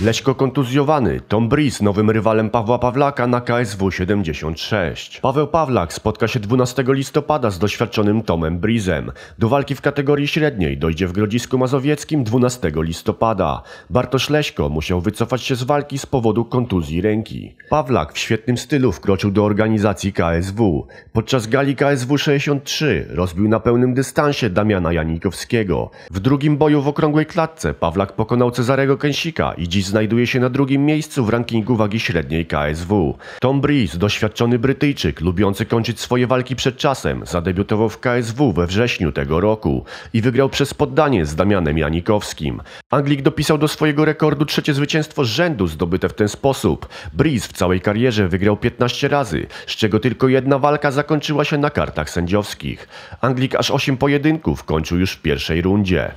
Leśko kontuzjowany, Tom Breeze nowym rywalem Pawła Pawlaka na KSW 76. Paweł Pawlak spotka się 12 listopada z doświadczonym Tomem Breezem. Do walki w kategorii średniej dojdzie w Grodzisku Mazowieckim 12 listopada. Bartosz Leśko musiał wycofać się z walki z powodu kontuzji ręki. Pawlak w świetnym stylu wkroczył do organizacji KSW. Podczas gali KSW 63 rozbił na pełnym dystansie Damiana Janikowskiego. W drugim boju w okrągłej klatce Pawlak pokonał Cezarego Kęsika i dziś znajduje się na drugim miejscu w rankingu wagi średniej KSW. Tom Breeze, doświadczony Brytyjczyk, lubiący kończyć swoje walki przed czasem, zadebiutował w KSW we wrześniu tego roku i wygrał przez poddanie z Damianem Janikowskim. Anglik dopisał do swojego rekordu trzecie zwycięstwo z rzędu zdobyte w ten sposób. Breeze w całej karierze wygrał 15 razy, z czego tylko jedna walka zakończyła się na kartach sędziowskich. Anglik aż 8 pojedynków kończył już w pierwszej rundzie.